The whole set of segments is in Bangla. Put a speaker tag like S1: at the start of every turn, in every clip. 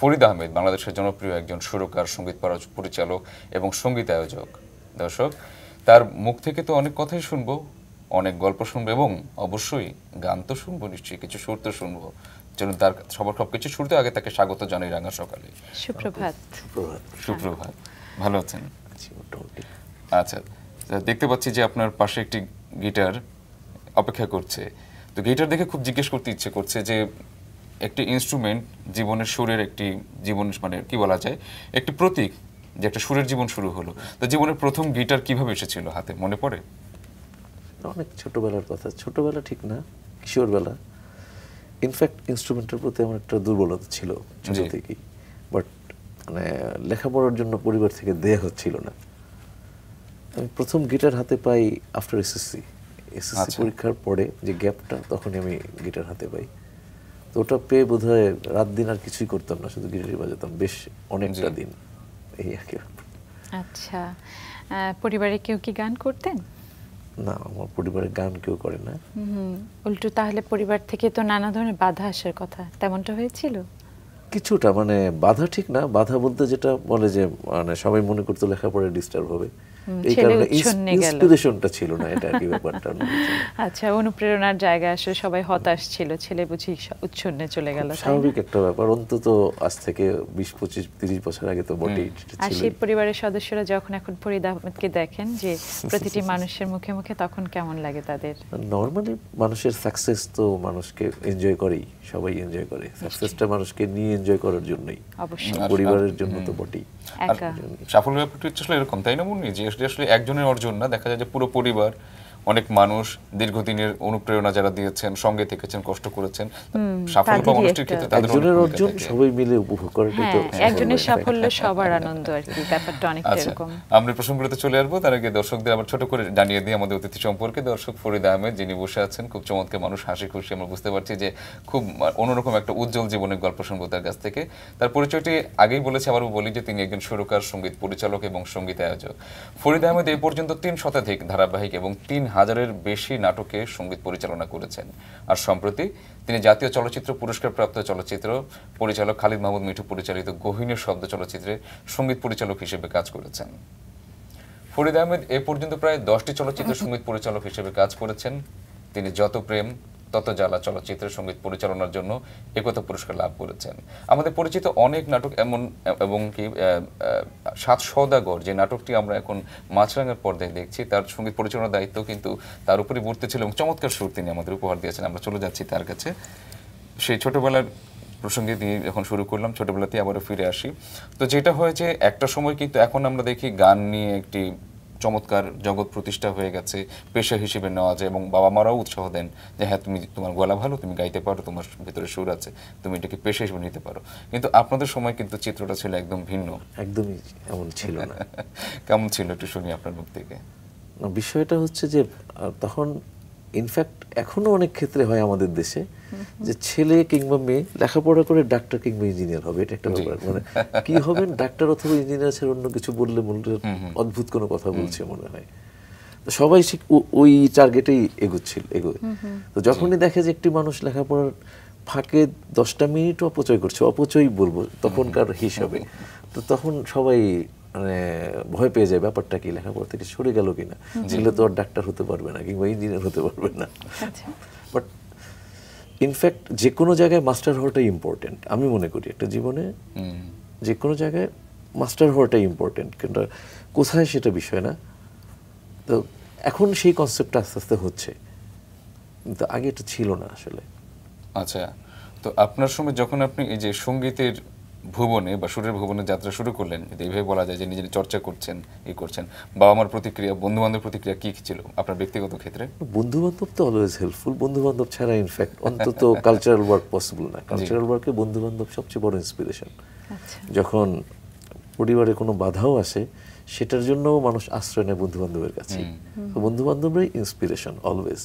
S1: ফরিদ আহমেদ বাংলাদেশের জনপ্রিয় একজন সুরকার সঙ্গীত পরিচালক এবং সঙ্গীত আয়োজক দর্শক তার মুখ থেকে তো অনেক কথাই শুনবো অনেক গল্প শুনবো এবং অবশ্যই গান তো শুনবো নিশ্চয়ই কিছু সুর তো শুনবো চলুন তার সবার সব কিছু শুরুতে আগে তাকে স্বাগত জানাই রাঙা সকালে সুপ্রভাত সুপ্রভাত ভালো আছেন আচ্ছা দেখতে পাচ্ছি যে আপনার পাশে একটি গিটার অপেক্ষা করছে তো গিটার দেখে খুব জিজ্ঞেস করতে ইচ্ছে করছে যে একটি ইনস্ট্রুমেন্ট জীবনের সুরের একটি জীবন মানে কি বলা যায় একটি প্রতীক যে একটা সুরের জীবন শুরু হলো তো জীবনের প্রথম গিটার কিভাবে এসেছিল হাতে মনে পড়ে
S2: অনেক ছোটবেলার কথা ছোটবেলা ঠিক না কিশোরবেলা ইনফ্যাক্ট ইনস্ট্রুমেন্টের প্রতি আমার একটা দুর্বলতা ছিল ছোট থেকেই বাট মানে লেখাপড়ার জন্য পরিবার থেকে দেয়া হচ্ছিল না আমি প্রথম গিটার হাতে পাই আফটার এসএসসি এসএসসি পরীক্ষার পরে যে গ্যাপটা তখনই আমি গিটার হাতে পাই তো ওটা পেয়ে বোধ হয় রাত দিন আর কিছুই করতাম না শুধু গিটারই বাজাতাম বেশ অনেকটা দিন এই আর কি
S3: আচ্ছা পরিবারে কেউ কি গান করতেন
S2: না আমার পরিবারে গান কেউ করে না
S3: উল্টো তাহলে পরিবার থেকে তো নানা ধরনের বাধা আসার কথা তেমনটা হয়েছিল
S2: কিছুটা মানে বাধা ঠিক না বাধা বলতে যেটা বলে যে মানে সবাই মনে করতো লেখাপড়ায় ডিস্টার্ব হবে
S3: এই কারণে ইন্সপিরেশনটা
S2: ছিল না এটা কি ব্যাপারটা
S3: আচ্ছা অনুপ্রেরণার জায়গা আসলে সবাই হতাশ ছিল ছেলে বুঝি উচ্ছন্নে চলে গেল স্বাভাবিক
S2: একটা ব্যাপার অন্তত আজ থেকে বিশ পঁচিশ তিরিশ বছর আগে তো বটেই আর সেই
S3: পরিবারের সদস্যরা যখন এখন ফরিদ আহমেদকে দেখেন যে প্রতিটি মানুষের মুখে মুখে তখন কেমন লাগে তাদের
S2: নর্মালি মানুষের সাকসেস তো মানুষকে এনজয় করেই সবাই এনজয় করে সাকসেসটা মানুষকে
S1: নিয়ে এনজয় করার জন্যই পরিবারের জন্য তো বটেই সাফল্য ব্যাপারটা হচ্ছে আসলে এরকম তাই না মনে যে আসলে একজনের অর্জন না দেখা যায় যে পুরো পরিবার অনেক মানুষ দীর্ঘদিনের অনুপ্রেরণা যারা দিয়েছেন সঙ্গে থেকেছেন কষ্ট করেছেন সাফল্য মানুষটির ক্ষেত্রে তাদের একজনের অর্জন সবাই মিলে উপভোগ করে হ্যাঁ, তো একজনের সাফল্য
S3: সবার আনন্দ আর কি ব্যাপারটা অনেক আচ্ছা, এরকম
S1: আমরা প্রসঙ্গগুলোতে চলে আসবো তার আগে দর্শকদের আবার ছোট করে জানিয়ে দিই আমাদের অতিথি সম্পর্কে দর্শক ফরিদ আহমেদ যিনি বসে আছেন খুব চমৎকার মানুষ হাসি খুশি আমরা বুঝতে পারছি যে খুব অন্যরকম একটা উজ্জ্বল জীবনের গল্প শুনবো তার কাছ থেকে তার পরিচয়টি আগেই বলেছি আবার বলি যে তিনি একজন সুরকার সঙ্গীত পরিচালক এবং সঙ্গীত আয়োজক ফরিদ আহমেদ এই পর্যন্ত তিন শতাধিক ধারাবাহিক এবং তিন হাজারের বেশি নাটকে সঙ্গীত পরিচালনা করেছেন আর সম্প্রতি তিনি জাতীয় চলচ্চিত্র পুরস্কারপ্রাপ্ত চলচ্চিত্র পরিচালক খালিদ মাহমুদ মিঠু পরিচালিত গহিনের শব্দ চলচ্চিত্রে সঙ্গীত পরিচালক হিসেবে কাজ করেছেন ফরিদ আহমেদ এ পর্যন্ত প্রায় দশটি চলচ্চিত্র সঙ্গীত পরিচালক হিসেবে কাজ করেছেন তিনি যত প্রেম ততজালা চলচ্চিত্রের সঙ্গীত পরিচালনার জন্য একতা পুরস্কার লাভ করেছেন আমাদের পরিচিত অনেক নাটক এমন এবং কি সাত সৌদাগর যে নাটকটি আমরা এখন মাছরাঙার পর্দায় দেখছি তার সঙ্গীত পরিচালনার দায়িত্ব কিন্তু তার উপরে বর্তে ছিল এবং চমৎকার সুর তিনি আমাদের উপহার দিয়েছেন আমরা চলে যাচ্ছি তার কাছে সেই ছোটবেলার প্রসঙ্গে দিয়ে যখন শুরু করলাম ছোটবেলাতেই আবারও ফিরে আসি তো যেটা হয়েছে একটা সময় কিন্তু এখন আমরা দেখি গান নিয়ে একটি চমৎকার জগৎ প্রতিষ্ঠা হয়ে গেছে পেশা হিসেবে নেওয়া যায় এবং বাবা মারাও উৎসাহ দেন যে হ্যাঁ তুমি তোমার গলা ভালো তুমি গাইতে পারো তোমার ভিতরে সুর আছে তুমি এটাকে পেশা হিসেবে নিতে পারো কিন্তু আপনাদের সময় কিন্তু চিত্রটা ছিল একদম ভিন্ন একদমই এমন ছিল না কেমন ছিল একটু শুনি আপনার মুখ থেকে বিষয়টা হচ্ছে যে তখন
S2: ইনফ্যাক্ট এখনও অনেক ক্ষেত্রে হয় আমাদের দেশে যে ছেলে কিংবা মেয়ে লেখাপড়া করে ডাক্তার কিংবা ইঞ্জিনিয়ার হবে এটা একটা ব্যাপার মানে কি হবে ডাক্তার অথবা ইঞ্জিনিয়ার ছাড়া অন্য কিছু বললে মনে অদ্ভুত কোনো কথা বলছে মনে হয় সবাই ঠিক ওই টার্গেটেই এগোচ্ছিল এগোয় তো যখনই দেখে যে একটি মানুষ লেখাপড়ার ফাঁকে দশটা মিনিট অপচয় করছে অপচয় বলবো তখনকার হিসাবে তো তখন সবাই মানে ভয় পেয়ে যায় ব্যাপারটা কি লেখা পড়তে সরে গেল কিনা ছেলে তো আর ডাক্তার হতে পারবে না কিংবা ইঞ্জিনিয়ার হতে পারবে না বাট আচ্ছা। ইনফ্যাক্ট যে কোনো জায়গায় মাস্টার হওয়াটাই ইম্পর্টেন্ট আমি মনে করি একটা জীবনে যে কোনো জায়গায় মাস্টার হওয়াটাই ইম্পর্টেন্ট কিন্তু কোথায় সেটা বিষয় না তো এখন সেই কনসেপ্টটা আস্তে আস্তে হচ্ছে কিন্তু আগে এটা ছিল না আসলে
S1: আচ্ছা তো আপনার সময় যখন আপনি এই যে সঙ্গীতের ভুবনে বা সুরের ভুবনে যাত্রা শুরু করলেন যদি এইভাবে বলা যায় যে নিজের চর্চা করছেন ই করছেন বাবা মার প্রতিক্রিয়া বন্ধু বান্ধব প্রতিক্রিয়া কি কী ছিল আপনার ব্যক্তিগত ক্ষেত্রে
S2: বন্ধু বান্ধব তো অলওয়েজ হেল্পফুল বন্ধু বান্ধব ছাড়া ইনফ্যাক্ট অন্তত কালচারাল ওয়ার্ক পসিবল না কালচারাল ওয়ার্কে বন্ধু বান্ধব সবচেয়ে বড় ইন্সপিরেশন আচ্ছা। যখন পরিবারে কোনো বাধাও আসে সেটার জন্য মানুষ আশ্রয় নেয় বন্ধু বান্ধবের কাছে বন্ধু বান্ধবরাই ইন্সপিরেশন অলওয়েজ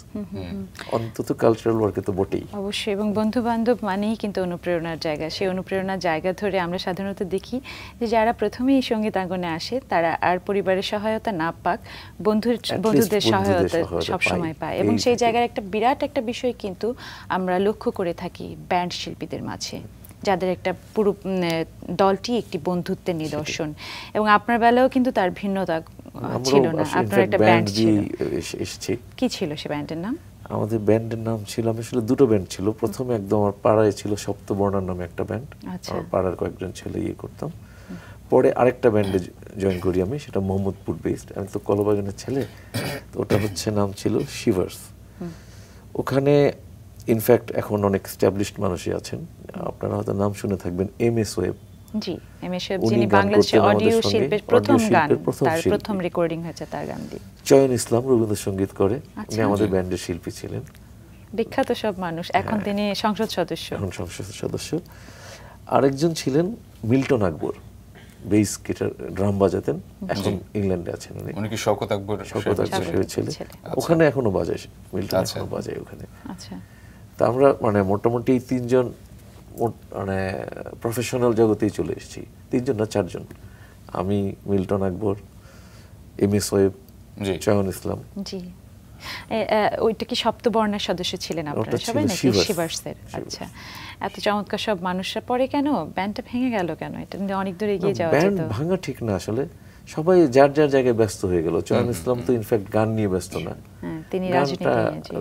S2: অন্তত কালচারাল ওয়ার্কে তো বটেই
S3: অবশ্যই এবং বন্ধু বান্ধব মানেই কিন্তু অনুপ্রেরণার জায়গা সেই অনুপ্রেরণার জায়গা ধরে আমরা সাধারণত দেখি যে যারা প্রথমেই সঙ্গীত আঙ্গনে আসে তারা আর পরিবারের সহায়তা না পাক বন্ধুর বন্ধুদের সহায়তা সবসময় পায় এবং সেই জায়গার একটা বিরাট একটা বিষয় কিন্তু আমরা লক্ষ্য করে থাকি ব্যান্ড শিল্পীদের মাঝে যাদের একটা পুরো দলটি একটি বন্ধুত্বের নিদর্শন এবং আপনার বেলাও কিন্তু তার ভিন্নতা ছিল না আপনার একটা ব্যান্ড ছিল কি ছিল সে ব্যান্ডের নাম
S2: আমাদের ব্যান্ডের নাম ছিল আমি আসলে দুটো ব্যান্ড ছিল প্রথমে একদম আমার পাড়ায় ছিল সপ্তবর্ণার নামে একটা ব্যান্ড আচ্ছা। আমার পাড়ার কয়েকজন ছেলে ইয়ে করতাম পরে আরেকটা ব্যান্ডে জয়েন করি আমি সেটা মোহাম্মদপুর বেসড আমি তো কলবাগানের ছেলে তো ওটা হচ্ছে নাম ছিল শিভার্স ওখানে ইনফ্যাক্ট এখন অনেক স্ট্যাবলিশড মানুষই আছেন আপনারা হয়তো নাম শুনে থাকবেন M S Webb
S3: G M S Webb যিনি অডিও শিল্পের প্রথম গান তার প্রথম রেকর্ডিং হয়েছে তার গান দিয়ে
S2: চয়ন ইসলাম রবীন্দ্রসঙ্গীত করে উনি আচ্ছা। আমাদের ব্যান্ডের শিল্পী ছিলেন
S3: বিখ্যাত সব মানুষ এখন হ্যাঁ। তিনি সংসদ সদস্য এখন
S2: সংসদ সদস্য আরেকজন ছিলেন Milton Akbar bass guitar drum বাজাতেন এখন ইংল্যান্ডে আছেন উনি উনি
S1: কি শওকত আকবর
S2: শওকত আকবর ছিলেন ওখানে এখনো বাজায় মিল্টন আচ্ছা। এখনো বাজায় ওখানে আচ্ছা তা আমরা মানে মোটামুটি তিনজন মানে প্রফেশনাল জগতেই চলে এসেছি তিনজন না চারজন আমি Milton Akbar M S Webb Choyon Islam
S3: জি ওইটা কি সপ্তবর্ণের সদস্য ছিলেন আপনারা সবাই নাকি আচ্ছা এত চমৎকার সব মানুষরা পরে কেন ব্যান্ডটা ভেঙে গেল কেন এটা অনেক দূরে এগিয়ে যাওয়া ব্যান্ড
S2: ভাঙা ঠিক না আসলে সবাই যার যার জায়গায় ব্যস্ত হয়ে গেল চয়ন ইসলাম তো ইনফ্যাক্ট গান নিয়ে ব্যস্ত না তিনি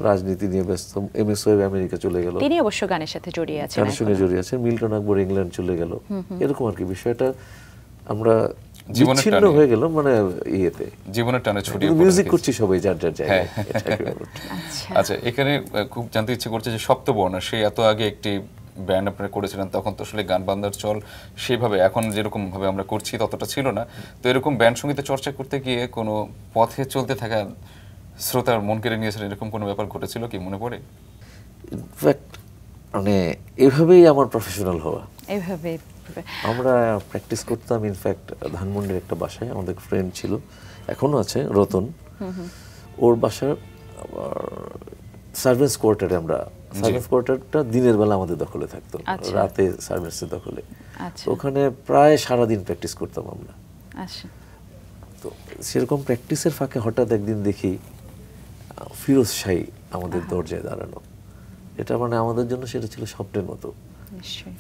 S2: রাজনীতি নিয়ে ব্যস্ত এম এস ওয়েব আমেরিকা চলে গেল তিনি
S3: অবশ্য গানের সাথে জড়িয়ে আছেন গানের সঙ্গে
S2: জড়িয়ে আছেন মিল্টন আকবর ইংল্যান্ড চলে গেল এরকম আর কি বিষয়টা আমরা বিচ্ছিন্ন হয়ে গেল মানে
S1: ইয়েতে জীবনের টানে ছুটি মিউজিক করছি সবাই যার যার হ্যাঁ। জায়গায় আচ্ছা।, আচ্ছা এখানে খুব জানতে ইচ্ছে করছে যে সপ্তবর্ণ সে এত আগে একটি ব্যান্ড আপনারা করেছিলেন তখন তো আসলে গান বান্দার চল সেভাবে এখন যেরকমভাবে আমরা করছি ততটা ছিল না তো এরকম ব্যান্ড সঙ্গীতে চর্চা করতে গিয়ে কোনো পথে চলতে থাকা শ্রোতার মন কেড়ে নিয়েছিলেন এরকম কোনো ব্যাপার ঘটেছিল কি মনে পড়ে
S2: ইনফ্যাক্ট মানে এভাবেই আমার প্রফেশনাল হওয়া এভাবে আমরা প্র্যাকটিস করতাম ইনফ্যাক্ট ধানমন্ডির একটা বাসায় আমাদের ফ্রেন্ড ছিল এখনও আছে রতন ওর বাসার সার্ভেন্স কোয়ার্টারে আমরা সার্ভিস কোয়ার্টারটা দিনের বেলা আমাদের দখলে থাকতো আচ্ছা। রাতে সার্ভিসের দখলে আচ্ছা। ওখানে প্রায় সারা দিন প্র্যাকটিস করতাম আমরা
S3: আচ্ছা। তো
S2: সেরকম প্র্যাকটিসের ফাঁকে হঠাৎ একদিন দেখি ফিরোজ শাহি আমাদের দরজায় দাঁড়ানো এটা মানে আমাদের জন্য সেটা ছিল স্বপ্নের মতো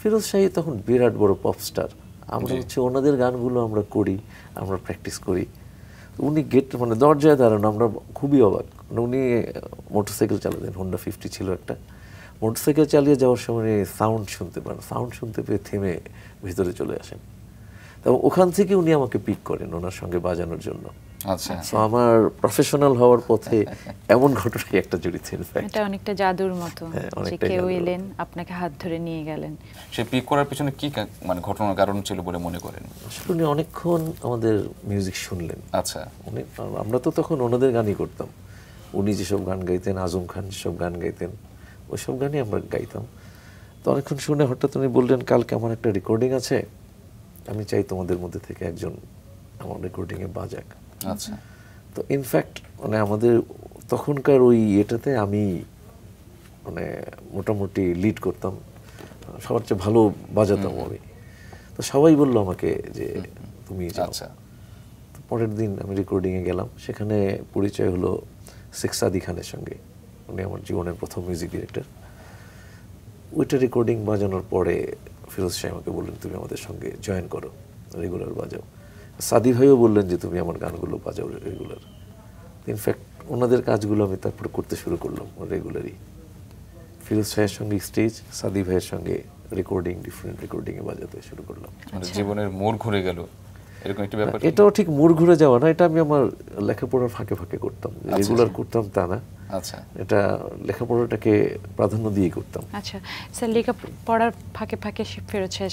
S2: ফিরোজ শাহি তখন বিরাট বড় পপ স্টার আমরা হচ্ছে ওনাদের গানগুলো আমরা করি আমরা প্র্যাকটিস করি উনি গেট মানে দরজায় দাঁড়ানো আমরা খুবই অবাক উনি মোটরসাইকেল চালাতেন হন্ডা ফিফটি ছিল একটা মোটরসাইকেল চালিয়ে যাওয়ার সময় সাউন্ড শুনতে পান সাউন্ড শুনতে পেয়ে থেমে ভিতরে চলে আসেন তো ওখান থেকে উনি আমাকে পিক করেন ওনার সঙ্গে বাজানোর জন্য আচ্ছা আমার প্রফেশনাল হওয়ার পথে এমন ঘটনাই একটা জড়িত এটা
S3: অনেকটা জাদুর মতো হ্যাঁ, কেউ এলেন আপনাকে হাত ধরে নিয়ে গেলেন
S1: সে পিক করার পিছনে কি মানে ঘটনার কারণ ছিল বলে মনে করেন
S3: উনি
S2: অনেকক্ষণ আমাদের মিউজিক শুনলেন আচ্ছা উনি আমরা তো তখন ওনাদের গানই করতাম উনি যেসব গান গাইতেন আজম খান যেসব গান গাইতেন ওইসব গানই আমরা গাইতাম তো অনেকক্ষণ শুনে হঠাৎ উনি বললেন কালকে আমার একটা রেকর্ডিং আছে আমি চাই তোমাদের মধ্যে থেকে একজন আমার রেকর্ডিংয়ে বাজাক আচ্ছা তো ইনফ্যাক্ট মানে আমাদের তখনকার ওই এটাতে আমি মানে মোটামুটি লিড করতাম সবার চেয়ে ভালো বাজাতাম আমি তো সবাই বললো আমাকে যে তুমি আচ্ছা। পরের দিন আমি রেকর্ডিংয়ে গেলাম সেখানে পরিচয় হলো শেখ সাদি খানের সঙ্গে উনি আমার জীবনের প্রথম মিউজিক ডিরেক্টর ওইটা রেকর্ডিং বাজানোর পরে ফিরোজ শাহ আমাকে বললেন তুমি আমাদের সঙ্গে জয়েন করো রেগুলার বাজাও সাদি ভাইও বললেন যে তুমি আমার গানগুলো বাজাও রেগুলার ইনফ্যাক্ট ওনাদের কাজগুলো আমি তারপর করতে শুরু করলাম রেগুলারই ফিরোজ শাহের সঙ্গে স্টেজ সাদি ভাইয়ের সঙ্গে রেকর্ডিং ডিফারেন্ট রেকর্ডিংয়ে
S1: বাজাতে শুরু করলাম মানে জীবনের মোড় ঘুরে গেল
S2: এটাও ঠিক মোড় ঘুরে যাওয়া না এটা আমি আমার লেখাপড়ার ফাঁকে ফাঁকে করতাম রেগুলার আচ্ছা, আচ্ছা। করতাম তা না আচ্ছা এটা লেখাপড়াটাকে প্রাধান্য দিয়ে করতাম
S3: আচ্ছা স্যার লেখাপড়ার ফাঁকে ফাঁকে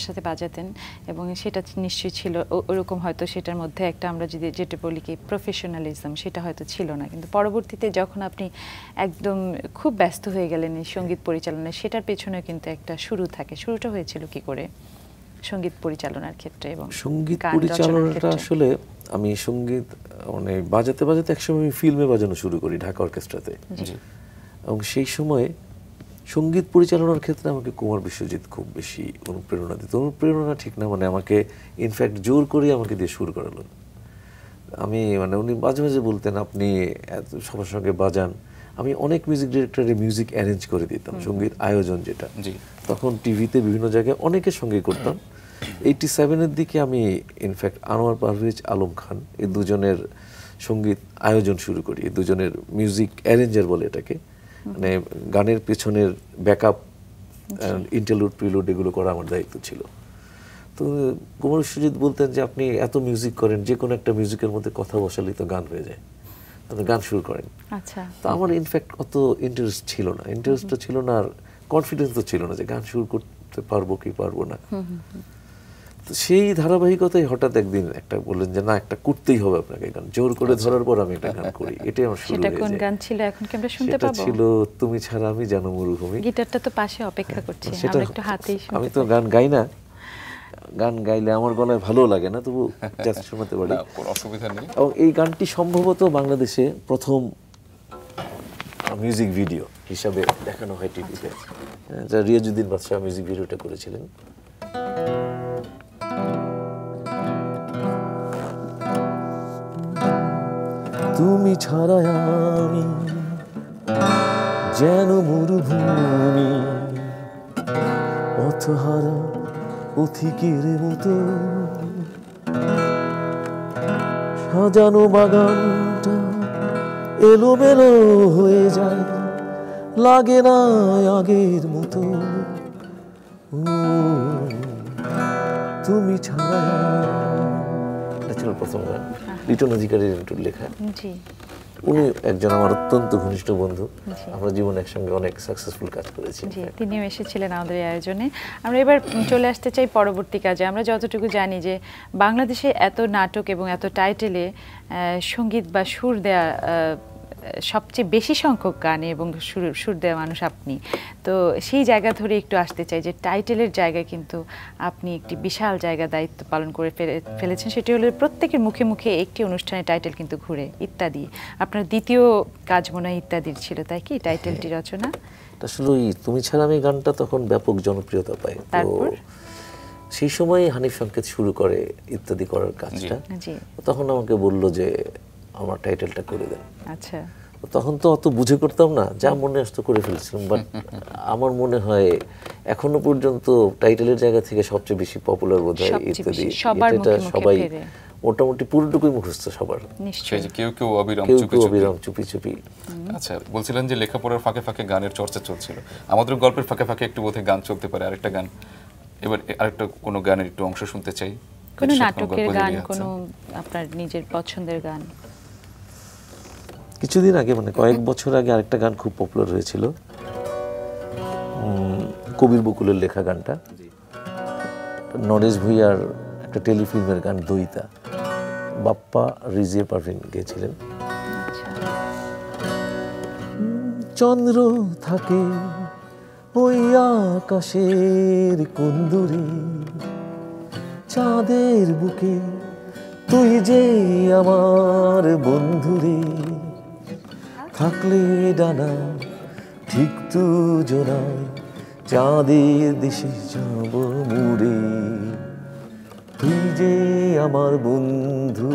S3: সাথে বাজাতেন এবং সেটা নিশ্চয়ই ছিল ওরকম হয়তো সেটার মধ্যে একটা আমরা যদি যেটা বলি কি প্রফেশনালিজম সেটা হয়তো ছিল না কিন্তু পরবর্তীতে যখন আপনি একদম খুব ব্যস্ত হয়ে গেলেন এই সঙ্গীত পরিচালনায় সেটার পেছনে কিন্তু একটা শুরু থাকে শুরুটা হয়েছিল কি করে সঙ্গীত পরিচালনার ক্ষেত্রে এবং
S2: সঙ্গীত পরিচালনাটা আসলে আমি সঙ্গীত মানে বাজাতে বাজাতে একসময় আমি ফিল্মে বাজানো শুরু করি ঢাকা অর্কেস্ট্রাতে এবং সেই সময়ে সঙ্গীত পরিচালনার ক্ষেত্রে আমাকে কুমার বিশ্বজিৎ খুব বেশি অনুপ্রেরণা দিত অনুপ্রেরণা ঠিক না মানে আমাকে ইনফ্যাক্ট জোর করে আমাকে দিয়ে শুরু করালো আমি মানে উনি মাঝে মাঝে বলতেন আপনি এত সবার সঙ্গে বাজান আমি অনেক মিউজিক ডিরেক্টরের মিউজিক অ্যারেঞ্জ করে দিতাম সঙ্গীত আয়োজন যেটা তখন টিভিতে বিভিন্ন জায়গায় অনেকের সঙ্গে করতাম এইটি সেভেনের দিকে আমি ইনফ্যাক্ট আনোয়ার পারভেজ আলম খান এই দুজনের সঙ্গীত আয়োজন শুরু করি এই দুজনের মিউজিক অ্যারেঞ্জার বলে এটাকে মানে গানের পেছনের ব্যাকআপ ইন্টারলুড প্রিলুড এগুলো করা আমার দায়িত্ব ছিল তো কুমার সুজিত বলতেন যে আপনি এত মিউজিক করেন যে কোনো একটা মিউজিকের মধ্যে কথা বসালেই তো গান হয়ে যায় তাদের গান শুরু করেন আচ্ছা তো আমার ইনফ্যাক্ট অত ইন্টারেস্ট ছিল না তো ছিল না আর কনফিডেন্সও ছিল না যে গান শুরু করতে পারবো কি পারবো না সেই ধারাবাহিকতাই হঠাৎ একদিন একটা বললেন যে না একটা করতেই হবে আপনাকে গান জোর করে আচ্ছা। ধরার পর আমি একটা গান করি এটাই আমার শুরু সেটা কোন
S3: গান ছিল এখন কি আমরা শুনতে পাবো ছিল
S2: তুমি ছাড়া আমি জানো মরুভূমি
S3: গিটারটা তো পাশে অপেক্ষা হ্যাঁ, করছে আমরা একটু হাতেই শুনতে আমি তো
S2: গান গাই না গান গাইলে আমার গলায় ভালো লাগে না তবু জাস্ট শোনাতে পারি
S1: অসুবিধা নেই এবং
S2: এই গানটি সম্ভবত বাংলাদেশে প্রথম মিউজিক ভিডিও হিসাবে দেখানো হয় টিভিতে হ্যাঁ, যা রিয়াজুদ্দিন বাদশাহ মিউজিক ভিডিওটা করেছিলেন তুমি ছাড়া আমি যেন মরুভূমি পথহারা অথিকের মতো সাজানো বাগানটা এলোমেলো হয়ে যায় লাগে না আগের মতো ও তুমি ছাড়া এটা ছিল প্রথম হ্যাঁ, হ্যাঁ। লিটন অধিকারীর একটু লেখা উনি একজন আমার অত্যন্ত ঘনিষ্ঠ বন্ধু আমরা জীবন একসঙ্গে অনেক সাকসেসফুল কাজ করেছি
S3: তিনিও এসেছিলেন আমাদের আয়োজনে আমরা এবার চলে আসতে চাই পরবর্তী কাজে আমরা যতটুকু জানি যে বাংলাদেশে এত নাটক এবং এত টাইটেলে সঙ্গীত বা সুর দেওয়া সবচেয়ে বেশি সংখ্যক গানে এবং সুর সুর দেওয়া মানুষ আপনি তো সেই জায়গা ধরে একটু আসতে চাই যে টাইটেলের জায়গায় কিন্তু আপনি একটি বিশাল জায়গা দায়িত্ব পালন করে ফেলেছেন সেটি হলো প্রত্যেকের মুখে মুখে একটি অনুষ্ঠানে টাইটেল কিন্তু ঘুরে ইত্যাদি আপনার দ্বিতীয় কাজ মনে হয় ইত্যাদির ছিল তাই কি টাইটেলটি হ্যাঁ। রচনা
S2: আসলেই তুমি ছাড়া আমি গানটা তখন ব্যাপক জনপ্রিয়তা পাই তো সেই সময় হানিফ সংকেত শুরু করে ইত্যাদি করার কাজটা তখন আমাকে বলল যে আমার টাইটেলটা করে দেন আচ্ছা তখন তো অত বুঝে করতাম না যা মনে আসতো করে ফেলছিলাম বাট আমার মনে হয় এখনো পর্যন্ত টাইটেলের জায়গা থেকে সবচেয়ে বেশি পপুলার বোধ হয় ইত্যাদি এটা সবাই মোটামুটি পুরোটুকুই মুখস্থ সবার কেউ
S1: কেউ অবিরাম চুপি চুপি চুপি আচ্ছা বলছিলেন যে লেখাপড়ার ফাঁকে ফাঁকে গানের চর্চা চলছিল আমাদের গল্পের ফাঁকে ফাঁকে একটু বোধহয় গান চলতে পারে আরেকটা গান এবার আরেকটা কোনো গানের একটু অংশ শুনতে চাই
S3: কোনো নাটকের গান কোনো আপনার নিজের পছন্দের গান
S2: কিছুদিন আগে মানে কয়েক বছর আগে আরেকটা গান খুব পপুলার হয়েছিল কবির বকুলের লেখা গানটা নরেশ ভুইয়ার একটা টেলিফিল্মের গান দইতা বাপ্পা রিজিয়া পারভিন গেছিলেন আচ্ছা। চন্দ্র থাকে ওই আকাশের কুন্দুরি চাঁদের বুকে তুই যে আমার বন্ধুরী থাকলে ডানা ঠিক তু জোনায় চাঁদের দেশে যাব মুড়ে তুই যে আমার বন্ধু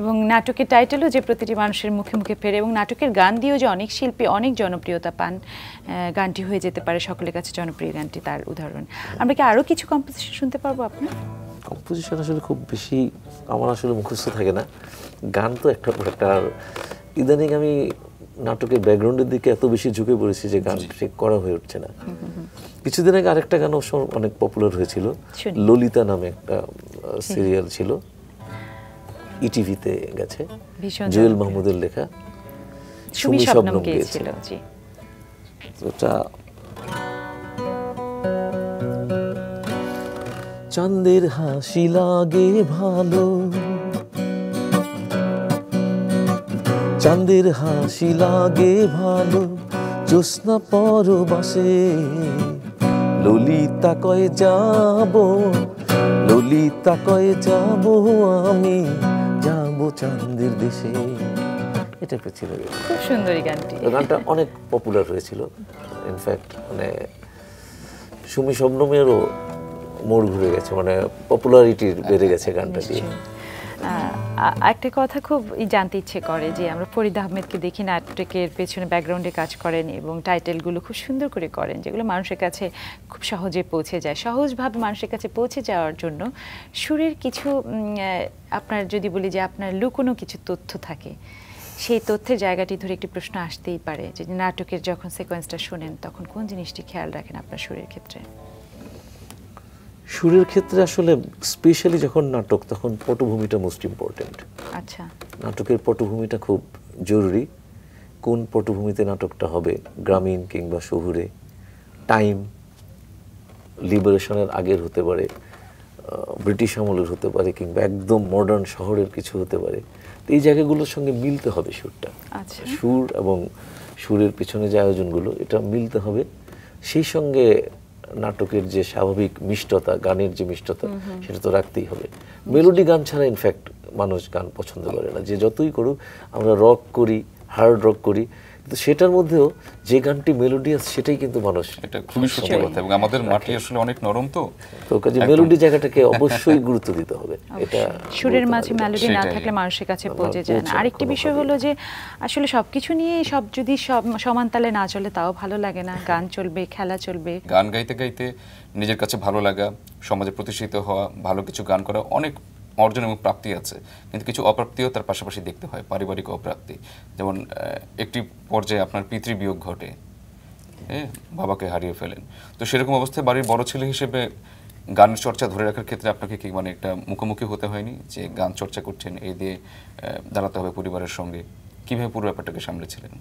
S3: এবং নাটকের টাইটেলও যে প্রতিটি মানুষের মুখে মুখে ফেরে এবং নাটকের গান দিয়েও যে অনেক শিল্পী অনেক জনপ্রিয়তা পান গানটি হয়ে যেতে পারে সকলের কাছে জনপ্রিয় গানটি তার উদাহরণ আমরা কি আরও কিছু কম্পোজিশন শুনতে পারবো আপনার
S2: কম্পোজিশন আসলে খুব বেশি আমার আসলে মুখস্থ থাকে না গান তো একটা আর ইদানিং আমি নাটকের ব্যাকগ্রাউন্ডের দিকে এত বেশি ঝুঁকে পড়েছি যে গান ঠিক করা হয়ে উঠছে না কিছুদিন আগে আরেকটা গান অনেক পপুলার হয়েছিল ললিতা নামে একটা সিরিয়াল ছিল ইটিভিতে e গেছে জুয়েল মাহমুদের লেখা
S3: সুমি শবনম গিয়েছিল
S2: ওটা চাঁদের হাসি লাগে ভালো চাঁদের হাসি লাগে ভালো জ্যোৎস্না পরবাসে ললিতা কয়ে যাব ললিতা কয়ে যাব আমি যাব চাঁদের দেশে এটা ছিল খুব সুন্দর গানটি গানটা অনেক পপুলার হয়েছিল ইনফ্যাক্ট মানে সুমি সবনমেরও মোড় ঘুরে গেছে মানে পপুলারিটি বেড়ে গেছে গানটা দিয়ে
S3: একটা কথা খুব জানতে ইচ্ছে করে যে আমরা ফরিদ আহমেদকে দেখি নাটকের পেছনে ব্যাকগ্রাউন্ডে কাজ করেন এবং টাইটেলগুলো খুব সুন্দর করে করেন যেগুলো মানুষের কাছে খুব সহজে পৌঁছে যায় সহজভাবে মানুষের কাছে পৌঁছে যাওয়ার জন্য সুরের কিছু আপনার যদি বলি যে আপনার লুকোনো কিছু তথ্য থাকে সেই তথ্যের জায়গাটি ধরে একটি প্রশ্ন আসতেই পারে যে নাটকের যখন সিকোয়েন্সটা শোনেন তখন কোন জিনিসটি খেয়াল রাখেন আপনার সুরের ক্ষেত্রে
S2: সুরের ক্ষেত্রে আসলে স্পেশালি যখন নাটক তখন পটভূমিটা মোস্ট ইম্পর্টেন্ট আচ্ছা নাটকের পটভূমিটা খুব জরুরি কোন পটভূমিতে নাটকটা হবে গ্রামীণ কিংবা শহুরে টাইম লিবারেশনের আগের হতে পারে ব্রিটিশ আমলের হতে পারে কিংবা একদম মডার্ন শহরের কিছু হতে পারে তো এই জায়গাগুলোর সঙ্গে মিলতে হবে সুরটা আচ্ছা। সুর এবং সুরের পিছনে যে আয়োজনগুলো এটা মিলতে হবে সেই সঙ্গে নাটকের যে স্বাভাবিক মিষ্টতা গানের যে মিষ্টতা সেটা তো রাখতেই হবে মেলোডি গান ছাড়া ইনফ্যাক্ট মানুষ গান পছন্দ করে না যে যতই করুক আমরা রক করি হার্ড রক করি কিন্তু সেটার মধ্যেও যে গানটি মেলোডি আছে সেটাই কিন্তু
S1: মানুষ এটা খুবই সত্যি কথা এবং আমাদের মাটি আসলে অনেক নরম তো তো কাজে মেলোডি
S2: জায়গাটাকে অবশ্যই
S1: গুরুত্ব দিতে হবে এটা
S3: সুরের মাঝে মেলোডি না থাকলে মানুষের কাছে পৌঁছে যায় না আরেকটি বিষয় হলো যে আসলে সবকিছু নিয়ে সব যদি সব সমান তালে না চলে তাও ভালো লাগে না গান চলবে খেলা চলবে গান
S1: গাইতে গাইতে নিজের কাছে ভালো লাগা সমাজে প্রতিষ্ঠিত হওয়া ভালো কিছু গান করা অনেক অর্জন এবং প্রাপ্তি আছে কিন্তু কিছু অপ্রাপ্তিও তার পাশাপাশি দেখতে হয় পারিবারিক অপ্রাপ্তি যেমন একটি পর্যায়ে আপনার পিতৃবিয়োগ ঘটে হ্যাঁ বাবাকে হারিয়ে ফেলেন তো সেরকম অবস্থায় বাড়ির বড় ছেলে হিসেবে গানের চর্চা ধরে রাখার ক্ষেত্রে আপনাকে কি মানে একটা মুখোমুখি হতে হয়নি যে গান চর্চা করছেন এই দিয়ে দাঁড়াতে হবে পরিবারের সঙ্গে কীভাবে পুরো ব্যাপারটাকে সামলেছিলেন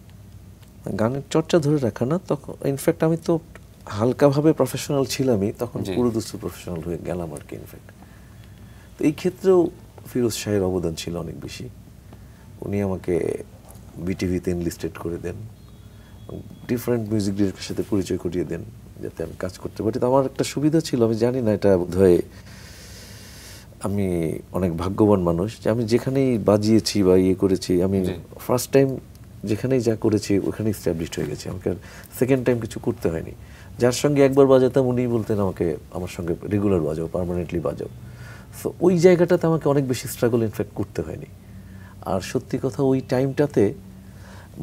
S2: গানের চর্চা ধরে রাখা না তখন ইনফ্যাক্ট আমি তো হালকাভাবে প্রফেশনাল ছিলামই তখন পুরো দুস্থ প্রফেশনাল হয়ে গেলাম আর কি ইনফ্যাক্ট তো এই ক্ষেত্রেও ফিরোজ শাহের অবদান ছিল অনেক বেশি উনি আমাকে বিটিভিতে এনলিস্টেড করে দেন ডিফারেন্ট মিউজিক ডিরেক্টর সাথে পরিচয় করিয়ে দেন যাতে আমি কাজ করতে পারি তো আমার একটা সুবিধা ছিল আমি জানি না এটা বোধহয় আমি অনেক ভাগ্যবান মানুষ যে আমি যেখানেই বাজিয়েছি বা ইয়ে করেছি আমি ফার্স্ট টাইম যেখানেই যা করেছি ওখানে স্ট্যাবলিশ হয়ে গেছি আমাকে আর সেকেন্ড টাইম কিছু করতে হয়নি যার সঙ্গে একবার বাজাতাম উনিই বলতেন আমাকে আমার সঙ্গে রেগুলার বাজাও পারমানেন্টলি বাজাও সো ওই জায়গাটাতে আমাকে অনেক বেশি স্ট্রাগল ইনফ্যাক্ট করতে হয়নি আর সত্যি কথা ওই টাইমটাতে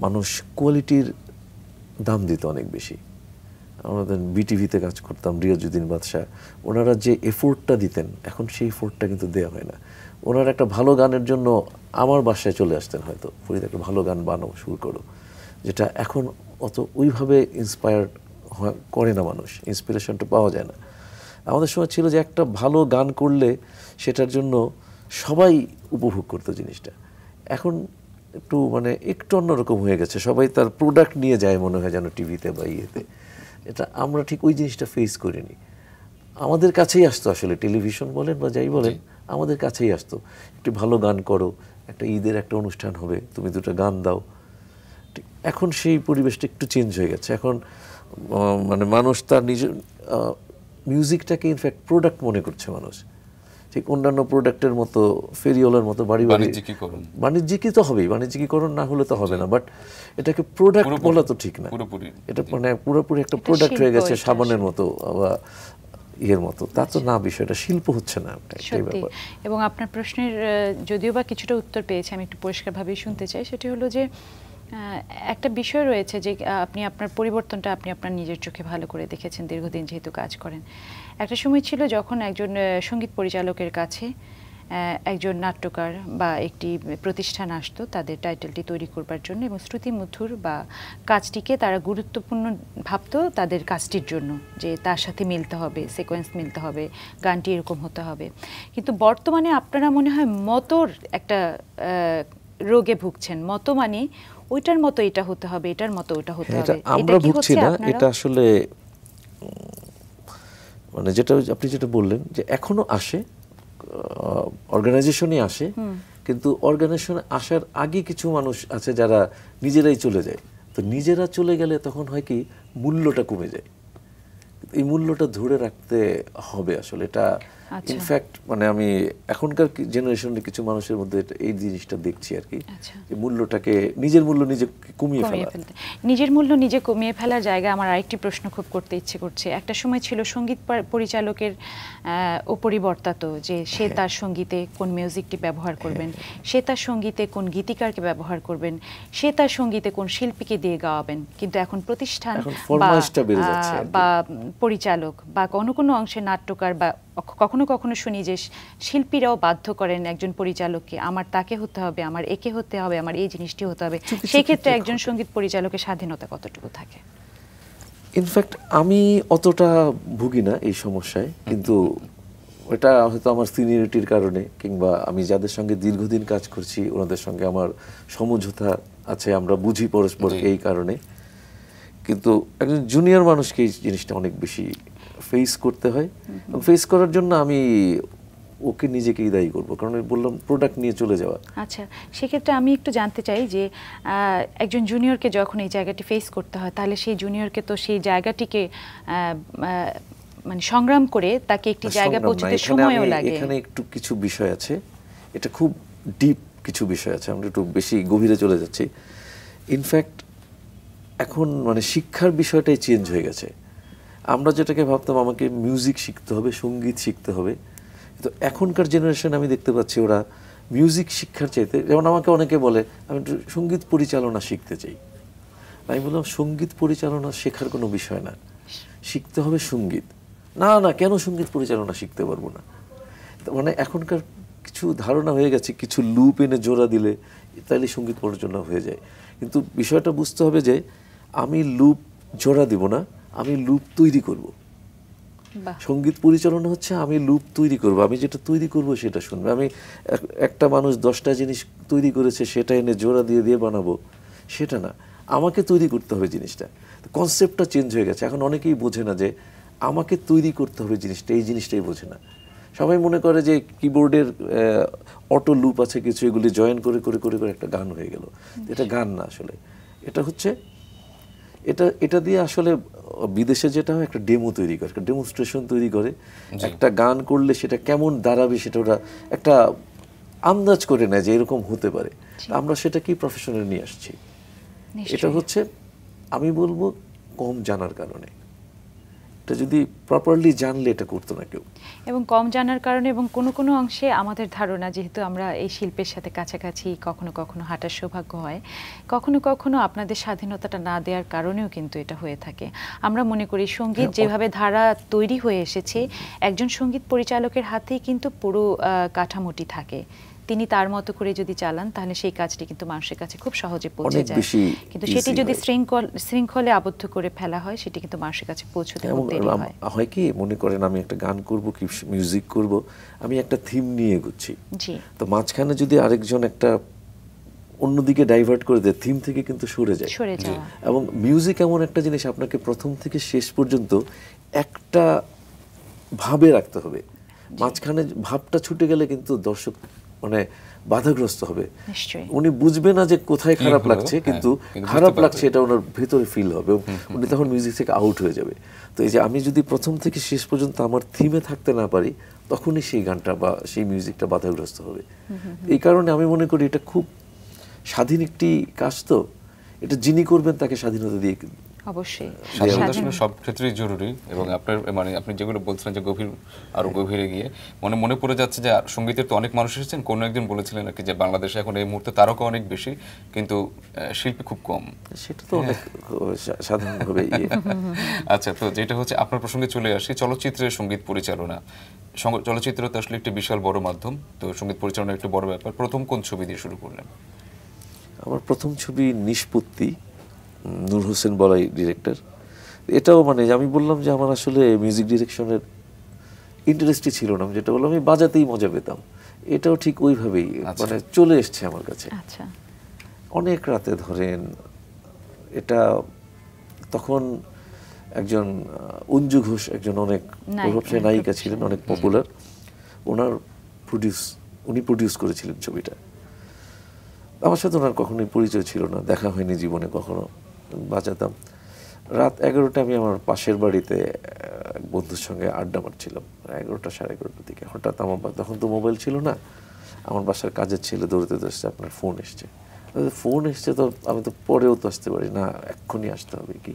S2: মানুষ কোয়ালিটির দাম দিত অনেক বেশি আমাদের বিটিভিতে কাজ করতাম রিয়াজুদ্দিন বাদশাহ ওনারা যে এফোর্টটা দিতেন এখন সেই এফোর্টটা কিন্তু দেওয়া হয় না ওনার একটা ভালো গানের জন্য আমার বাসায় চলে আসতেন হয়তো ফরিদ একটা ভালো গান বানো শুরু করো যেটা এখন অত ওইভাবে ইন্সপায়ার্ড করে না মানুষ ইন্সপিরেশনটা পাওয়া যায় না আমাদের সময় ছিল যে একটা ভালো গান করলে সেটার জন্য সবাই উপভোগ করতো জিনিসটা এখন একটু মানে একটু অন্যরকম হয়ে গেছে সবাই তার প্রোডাক্ট নিয়ে যায় মনে হয় যেন টিভিতে বা ইয়েতে এটা আমরা ঠিক ওই জিনিসটা ফেস করিনি আমাদের কাছেই আসতো আসলে টেলিভিশন বলেন বা যাই বলেন আমাদের কাছেই আসতো একটু ভালো গান করো একটা ঈদের একটা অনুষ্ঠান হবে তুমি দুটো গান দাও এখন সেই পরিবেশটা একটু চেঞ্জ হয়ে গেছে এখন মানে মানুষ তার নিজের মিউজিকটাকে ইনফ্যাক্ট প্রোডাক্ট মনে করছে মানুষ ঠিক অন্যান্য প্রোডাক্টের মতো ফেরিওলার মতো বাড়ি বাড়ি বাণিজ্যিকই তো হবেই বাণিজ্যিকীকরণ না হলে তো হবে না বাট এটাকে প্রোডাক্ট বলা তো ঠিক না এটা মানে পুরোপুরি একটা প্রোডাক্ট হয়ে গেছে সাবানের মতো বা ইয়ের মতো তা তো না বিষয়টা শিল্প হচ্ছে না
S3: এবং আপনার প্রশ্নের যদিও বা কিছুটা উত্তর পেয়েছে আমি একটু পরিষ্কারভাবেই শুনতে চাই সেটি হলো যে একটা বিষয় রয়েছে যে আপনি আপনার পরিবর্তনটা আপনি আপনার নিজের চোখে ভালো করে দেখেছেন দীর্ঘদিন যেহেতু কাজ করেন একটা সময় ছিল যখন একজন সঙ্গীত পরিচালকের কাছে একজন নাট্যকার বা একটি প্রতিষ্ঠান আসতো তাদের টাইটেলটি তৈরি করবার জন্য এবং শ্রুতি মধুর বা কাজটিকে তারা গুরুত্বপূর্ণ ভাবতো তাদের কাজটির জন্য যে তার সাথে মিলতে হবে সিকোয়েন্স মিলতে হবে গানটি এরকম হতে হবে কিন্তু বর্তমানে আপনারা মনে হয় মতর একটা রোগে ভুগছেন মতো মানে ওইটার মতো এটা হতে হবে এটার মতো ওইটা হতে হ্যাঁ, হবে আমরা ভুগছি না এটা
S2: আসলে মানে যেটা আপনি যেটা বললেন যে এখনো আসে অর্গানাইজেশনই আসে কিন্তু অর্গানাইজেশন আসার আগে কিছু মানুষ আছে যারা নিজেরাই চলে যায় তো নিজেরা চলে গেলে তখন হয় কি মূল্যটা কমে যায় এই মূল্যটা ধরে রাখতে হবে আসলে এটা ইনফ্যাক্ট আচ্ছা। মানে আমি এখনকার জেনারেশনের কিছু মানুষের মধ্যে এই জিনিসটা দেখছি আর কি আচ্ছা। যে মূল্যটাকে নিজের মূল্য নিজে কমিয়ে ফেলা
S3: নিজের মূল্য নিজে কমিয়ে ফেলার জায়গা আমার আরেকটি প্রশ্ন খুব করতে ইচ্ছে করছে একটা সময় ছিল সঙ্গীত পরিচালকের অপরিবর্তাত যে সে হ্যাঁ। তার সঙ্গীতে কোন মিউজিকটি ব্যবহার হ্যাঁ। করবেন সে তার সঙ্গীতে কোন গীতিকারকে ব্যবহার করবেন সে তার সঙ্গীতে কোন শিল্পীকে দিয়ে গাওয়াবেন কিন্তু এখন প্রতিষ্ঠান বা পরিচালক বা কোনো কোনো অংশে নাট্যকার বা কখনো কখনো শুনি যে শিল্পীরাও বাধ্য করেন একজন পরিচালককে আমার তাকে হতে হবে আমার একে হতে হবে আমার এই জিনিসটি হতে হবে সেই ক্ষেত্রে একজন সঙ্গীত পরিচালকের স্বাধীনতা কতটুকু থাকে
S2: ইনফ্যাক্ট আমি অতটা ভুগি না এই সমস্যায় কিন্তু এটা হয়তো আমার সিনিয়রিটির কারণে কিংবা আমি যাদের সঙ্গে দীর্ঘদিন কাজ করছি ওনাদের সঙ্গে আমার সমঝোতা আছে আমরা বুঝি পরস্পর এই কারণে কিন্তু একজন জুনিয়র মানুষকে এই জিনিসটা অনেক বেশি ফেস করতে হয় এবং ফেস করার জন্য আমি ওকে নিজেকেই দায়ী করব কারণ বললাম প্রোডাক্ট নিয়ে চলে যাওয়া
S3: আচ্ছা সেক্ষেত্রে আমি একটু জানতে চাই যে একজন জুনিয়রকে যখন এই জায়গাটি ফেস করতে হয় তাহলে সেই জুনিয়রকে তো সেই জায়গাটিকে মানে সংগ্রাম করে তাকে একটি জায়গা পৌঁছতে সময়ও লাগে এখানে
S2: একটু কিছু বিষয় আছে এটা খুব ডিপ কিছু বিষয় আছে আমরা একটু বেশি গভীরে চলে যাচ্ছি ইনফ্যাক্ট এখন মানে শিক্ষার বিষয়টাই চেঞ্জ হয়ে গেছে আমরা যেটাকে ভাবতাম আমাকে মিউজিক শিখতে হবে সঙ্গীত শিখতে হবে কিন্তু এখনকার জেনারেশন আমি দেখতে পাচ্ছি ওরা মিউজিক শিক্ষার চাইতে যেমন আমাকে অনেকে বলে আমি একটু সঙ্গীত পরিচালনা শিখতে চাই আমি বললাম সঙ্গীত পরিচালনা শেখার কোনো বিষয় না শিখতে হবে সঙ্গীত না না কেন সঙ্গীত পরিচালনা শিখতে পারবো না মানে এখনকার কিছু ধারণা হয়ে গেছে কিছু লুপ এনে জোড়া দিলে তাহলে সঙ্গীত পরিচালনা হয়ে যায় কিন্তু বিষয়টা বুঝতে হবে যে আমি লুপ জোড়া দিব না আমি লুপ তৈরি করব সঙ্গীত পরিচালনা হচ্ছে আমি লুপ তৈরি করব আমি যেটা তৈরি করব সেটা শুনবে আমি একটা মানুষ দশটা জিনিস তৈরি করেছে সেটা এনে জোড়া দিয়ে দিয়ে বানাবো সেটা না আমাকে তৈরি করতে হবে জিনিসটা কনসেপ্টটা চেঞ্জ হয়ে গেছে এখন অনেকেই বোঝে না যে আমাকে তৈরি করতে হবে জিনিসটা এই জিনিসটাই বোঝে না সবাই মনে করে যে কিবোর্ডের অটো লুপ আছে কিছু এগুলি জয়েন করে করে করে করে একটা গান হয়ে গেল এটা গান না আসলে এটা হচ্ছে এটা এটা দিয়ে আসলে বিদেশে যেটা হয় একটা ডেমো তৈরি করে একটা ডেমোস্ট্রেশন তৈরি করে একটা গান করলে সেটা কেমন দাঁড়াবে সেটা ওরা একটা আন্দাজ করে নেয় যে এরকম হতে পারে আমরা সেটা কি প্রফেশনাল নিয়ে আসছি এটা হচ্ছে আমি বলবো কম জানার কারণে এটা যদি প্রপারলি জানলে এটা করতো না কেউ
S3: এবং কম জানার কারণে এবং কোনো কোনো অংশে আমাদের ধারণা যেহেতু আমরা এই শিল্পের সাথে কাছাকাছি কখনো কখনো হাঁটার সৌভাগ্য হয় কখনো কখনো আপনাদের স্বাধীনতাটা না দেওয়ার কারণেও কিন্তু এটা হয়ে থাকে আমরা মনে করি সঙ্গীত হ্যাঁ, যেভাবে ধারা তৈরি হয়ে এসেছে একজন সঙ্গীত পরিচালকের হাতেই কিন্তু পুরো কাঠামোটি থাকে তিনি তার মতো করে যদি চালান তাহলে সেই কাজটি কিন্তু মানুষের কাছে খুব সহজে পৌঁছে যায় কিন্তু সেটি যদি শৃঙ্খল শৃঙ্খলে আবদ্ধ করে ফেলা হয় সেটি কিন্তু মানুষের কাছে পৌঁছতে
S2: হয় কি মনে করেন আমি একটা গান করব কি মিউজিক করব আমি একটা থিম নিয়ে এগোচ্ছি তো মাঝখানে যদি আরেকজন একটা অন্যদিকে ডাইভার্ট করে দেয় থিম থেকে কিন্তু সরে যায় এবং মিউজিক এমন একটা জিনিস আপনাকে প্রথম থেকে শেষ পর্যন্ত একটা ভাবে রাখতে হবে মাঝখানে ভাবটা ছুটে গেলে কিন্তু দর্শক মানে বাধাগ্রস্ত হবে উনি বুঝবে না যে কোথায় খারাপ লাগছে হ্যাঁ, হ্যাঁ, কিন্তু খারাপ লাগছে এটা ওনার ভেতরে ফিল হবে উনি তখন মিউজিক থেকে আউট হয়ে যাবে তো এই যে আমি যদি প্রথম থেকে শেষ পর্যন্ত আমার থিমে থাকতে না পারি তখনই সেই গানটা বা সেই মিউজিকটা বাধাগ্রস্ত হবে এই কারণে আমি মনে করি এটা খুব স্বাধীন একটি কাজ তো এটা যিনি করবেন তাকে স্বাধীনতা দিয়ে
S3: অবশ্যই
S1: সব ক্ষেত্রেই জরুরি এবং আপনার মানে আপনি যেগুলো বলছিলেন যে গভীর আরো গভীরে গিয়ে মানে মনে পড়ে যাচ্ছে যে সঙ্গীতের তো অনেক মানুষ এসেছেন কোনো একজন বলেছিলেন আর কি যে বাংলাদেশে এখন এই মুহূর্তে তারকা অনেক বেশি কিন্তু শিল্পী খুব কম সেটা তো অনেক হ্যাঁ। সাধারণভাবে ইয়ে। আচ্ছা তো যেটা হচ্ছে আপনার প্রসঙ্গে চলে আসি চলচ্চিত্রের সঙ্গীত পরিচালনা চলচ্চিত্র তো আসলে একটি বিশাল বড় মাধ্যম তো সঙ্গীত পরিচালনা একটি বড় ব্যাপার প্রথম কোন ছবি দিয়ে শুরু করলেন আমার
S2: প্রথম ছবি নিষ্পত্তি নূর হোসেন বলাই ডিরেক্টর এটাও মানে আমি বললাম যে আমার আসলে মিউজিক ডিরেকশনের ইন্টারেস্টই ছিল না যেটা বললাম আমি বাজাতেই মজা পেতাম এটাও ঠিক ওইভাবেই আচ্ছা। মানে চলে এসছে আমার কাছে আচ্ছা। অনেক রাতে ধরেন এটা তখন একজন অঞ্জু ঘোষ একজন অনেক প্রভাবশালী নায়িকা ছিলেন অনেক পপুলার ওনার প্রডিউস উনি প্রডিউস করেছিলেন ছবিটা আমার সাথে ওনার কখনোই পরিচয় ছিল না দেখা হয়নি জীবনে কখনো বাজাতাম রাত এগারোটা আমি আমার পাশের বাড়িতে বন্ধুর সঙ্গে আড্ডা মারছিলাম এগারোটা সাড়ে এগারোটার দিকে হঠাৎ আমার তখন তো মোবাইল ছিল না আমার বাসার কাজের ছেলে দৌড়তে দৌড়তে আপনার ফোন এসছে ফোন এসছে তো আমি তো পরেও তো আসতে পারি না এক্ষুনি আসতে হবে কি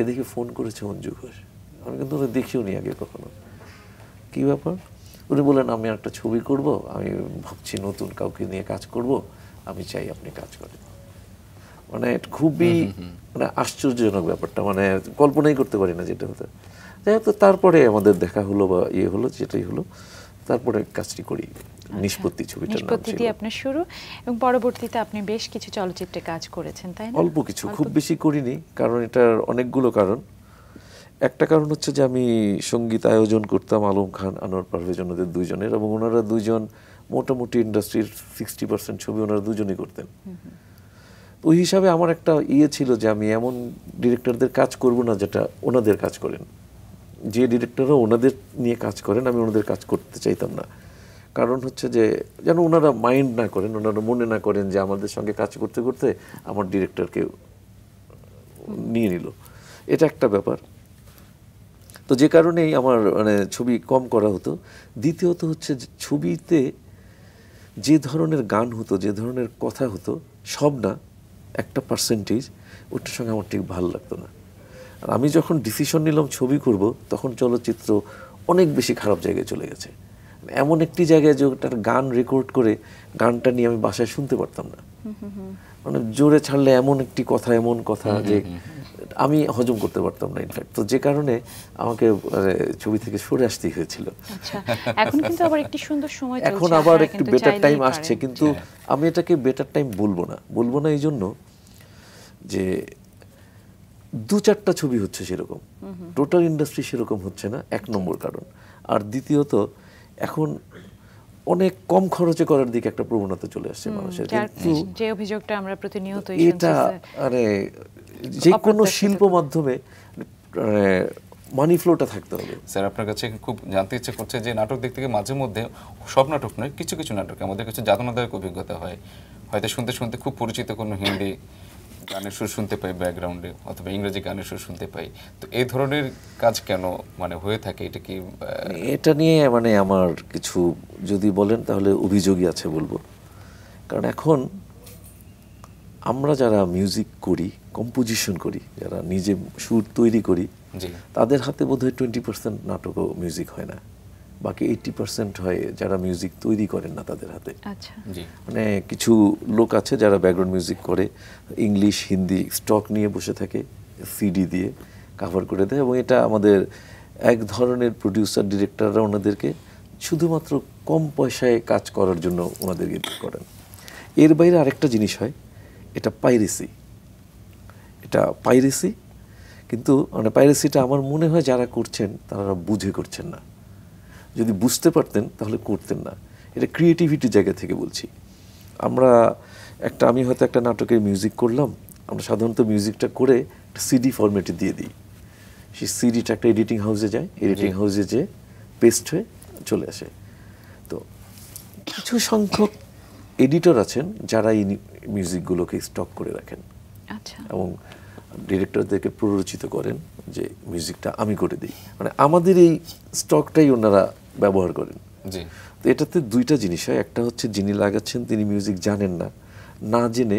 S2: এদিকে ফোন করেছে অঞ্জু ঘোষ আমি কিন্তু ওদের দেখিও নি আগে কখনো কি ব্যাপার উনি বললেন আমি একটা ছবি করব আমি ভাবছি নতুন কাউকে নিয়ে কাজ করব আমি চাই আপনি কাজ করেন মানে খুবই মানে আশ্চর্যজনক ব্যাপারটা মানে কল্পনাই করতে পারি না যেটা হতো যাই হোক তারপরে আমাদের দেখা হলো বা ইয়ে হলো যেটাই হলো তারপরে কাজটি করি আচ্ছা, নিষ্পত্তি ছবিটার নাম
S3: আপনার শুরু এবং পরবর্তীতে আপনি বেশ কিছু চলচ্চিত্রে কাজ করেছেন তাই না অল্প কিছু খুব
S2: বেশি করিনি কারণ এটার অনেকগুলো কারণ একটা কারণ হচ্ছে যে আমি সঙ্গীত আয়োজন করতাম আলম খান আনোয়ার পারভেজ ওনাদের দুইজনের এবং ওনারা দুজন মোটামুটি ইন্ডাস্ট্রির সিক্সটি পার্সেন্ট ছবি ওনারা দুজনই করতেন ওই হিসাবে আমার একটা ইয়ে ছিল যে আমি এমন ডিরেক্টরদের কাজ করব না যেটা ওনাদের কাজ করেন যে ডিরেক্টররা ওনাদের নিয়ে কাজ করেন আমি ওনাদের কাজ করতে চাইতাম না কারণ হচ্ছে যে যেন ওনারা মাইন্ড না করেন ওনারা মনে না করেন যে আমাদের সঙ্গে কাজ করতে করতে আমার ডিরেক্টরকে নিয়ে নিল এটা একটা ব্যাপার তো যে কারণেই আমার মানে ছবি কম করা হতো দ্বিতীয়ত হচ্ছে ছবিতে যে ধরনের গান হতো যে ধরনের কথা হতো সব না একটা পার্সেন্টেজ ওটার সঙ্গে আমার ঠিক ভালো লাগতো না আর আমি যখন ডিসিশন নিলাম ছবি করব তখন চলচ্চিত্র অনেক বেশি খারাপ জায়গায় চলে গেছে এমন একটি জায়গায় যে ওটার গান রেকর্ড করে গানটা নিয়ে আমি বাসায় শুনতে পারতাম না মানে জোরে ছাড়লে এমন একটি কথা এমন কথা যে আমি হজম করতে পারতাম না ইনফ্যাক্ট তো যে কারণে আমাকে মানে, ছবি থেকে সরে আসতেই হয়েছিল
S3: আচ্ছা, এখন কিন্তু আবার একটি সুন্দর সময় এখন আবার হ্যাঁ, একটু বেটার টাইম আসছে কিন্তু
S2: আমি এটাকে বেটার টাইম বলবো না বলবো না এই জন্য যে দু চারটা ছবি হচ্ছে সেরকম টোটাল ইন্ডাস্ট্রি সেরকম হচ্ছে না এক নম্বর কারণ আর দ্বিতীয়ত এখন অনেক কম খরচে করার দিকে একটা প্রবণতা চলে আসছে মানুষের কিন্তু
S3: যে অভিযোগটা আমরা প্রতিনিয়ত এটা
S2: মানে যে কোনো শিল্প মাধ্যমে
S1: মানি ফ্লোটা থাকতে হবে স্যার আপনার কাছে খুব জানতে ইচ্ছে করছে যে নাটক দেখতে গিয়ে মাঝে মধ্যে সব নাটক নয় কিছু কিছু নাটক আমাদের কাছে যাতনাদায়ক অভিজ্ঞতা হয় হয়তো শুনতে শুনতে খুব পরিচিত কোনো হিন্দি গানের সুর শুনতে পাই ব্যাকগ্রাউন্ডে অথবা ইংরেজি গানের সুর শুনতে পাই তো এই ধরনের কাজ কেন মানে হয়ে থাকে এটা কি
S2: এটা নিয়ে মানে আমার কিছু যদি বলেন তাহলে অভিযোগই আছে বলবো কারণ এখন আমরা যারা মিউজিক করি কম্পোজিশন করি যারা নিজে সুর তৈরি করি তাদের হাতে বোধহয় টোয়েন্টি পার্সেন্ট নাটকও মিউজিক হয় না বাকি এইটি পার্সেন্ট হয় যারা মিউজিক তৈরি করেন না তাদের হাতে আচ্ছা। মানে কিছু লোক আছে যারা ব্যাকগ্রাউন্ড মিউজিক করে ইংলিশ হিন্দি স্টক নিয়ে বসে থাকে সিডি দিয়ে কাভার করে দেয় এবং এটা আমাদের এক ধরনের প্রডিউসার ডিরেক্টররা ওনাদেরকে শুধুমাত্র কম পয়সায় কাজ করার জন্য ওনাদেরকে করেন এর বাইরে আরেকটা জিনিস হয় এটা পাইরেসি এটা পাইরেসি কিন্তু মানে পাইরেসিটা আমার মনে হয় যারা করছেন তারা বুঝে করছেন না যদি বুঝতে পারতেন তাহলে করতেন না এটা ক্রিয়েটিভিটির জায়গা থেকে বলছি আমরা একটা আমি হয়তো একটা নাটকের মিউজিক করলাম আমরা সাধারণত মিউজিকটা করে একটা সিডি ফরম্যাটে দিয়ে দিই সেই সিডিটা একটা এডিটিং হাউসে যায় এডিটিং হাউসে যেয়ে পেস্ট হয়ে চলে আসে তো কিছু সংখ্যক এডিটর আছেন যারা এই মিউজিকগুলোকে স্টক করে রাখেন আচ্ছা। এবং ডিরেক্টরদেরকে প্ররোচিত করেন যে মিউজিকটা আমি করে দিই মানে আমাদের এই স্টকটাই ওনারা ব্যবহার করেন তো এটাতে দুইটা জিনিস হয় একটা হচ্ছে যিনি লাগাচ্ছেন তিনি মিউজিক জানেন না না জেনে